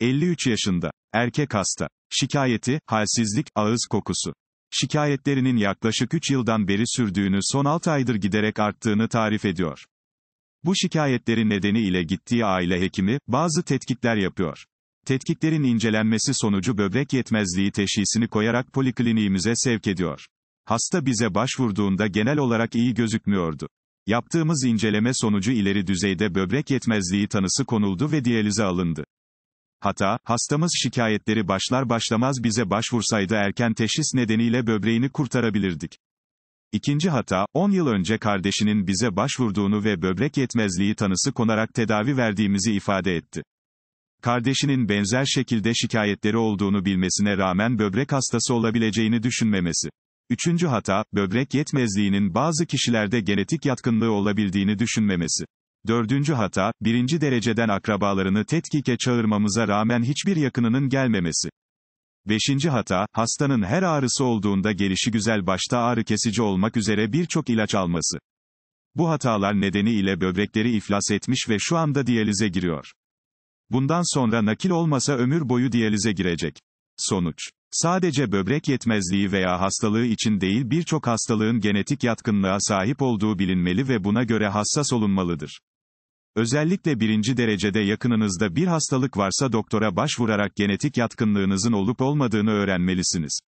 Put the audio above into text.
53 yaşında. Erkek hasta. Şikayeti, halsizlik, ağız kokusu. Şikayetlerinin yaklaşık 3 yıldan beri sürdüğünü son 6 aydır giderek arttığını tarif ediyor. Bu şikayetlerin nedeni ile gittiği aile hekimi, bazı tetkikler yapıyor. Tetkiklerin incelenmesi sonucu böbrek yetmezliği teşhisini koyarak polikliniğimize sevk ediyor. Hasta bize başvurduğunda genel olarak iyi gözükmüyordu. Yaptığımız inceleme sonucu ileri düzeyde böbrek yetmezliği tanısı konuldu ve diyalize alındı. Hata, hastamız şikayetleri başlar başlamaz bize başvursaydı erken teşhis nedeniyle böbreğini kurtarabilirdik. İkinci hata, 10 yıl önce kardeşinin bize başvurduğunu ve böbrek yetmezliği tanısı konarak tedavi verdiğimizi ifade etti. Kardeşinin benzer şekilde şikayetleri olduğunu bilmesine rağmen böbrek hastası olabileceğini düşünmemesi. Üçüncü hata, böbrek yetmezliğinin bazı kişilerde genetik yatkınlığı olabildiğini düşünmemesi. Dördüncü hata, birinci dereceden akrabalarını tetkike çağırmamıza rağmen hiçbir yakınının gelmemesi. Beşinci hata, hastanın her ağrısı olduğunda gelişi güzel başta ağrı kesici olmak üzere birçok ilaç alması. Bu hatalar nedeniyle böbrekleri iflas etmiş ve şu anda diyalize giriyor. Bundan sonra nakil olmasa ömür boyu diyalize girecek. Sonuç. Sadece böbrek yetmezliği veya hastalığı için değil birçok hastalığın genetik yatkınlığa sahip olduğu bilinmeli ve buna göre hassas olunmalıdır. Özellikle birinci derecede yakınınızda bir hastalık varsa doktora başvurarak genetik yatkınlığınızın olup olmadığını öğrenmelisiniz.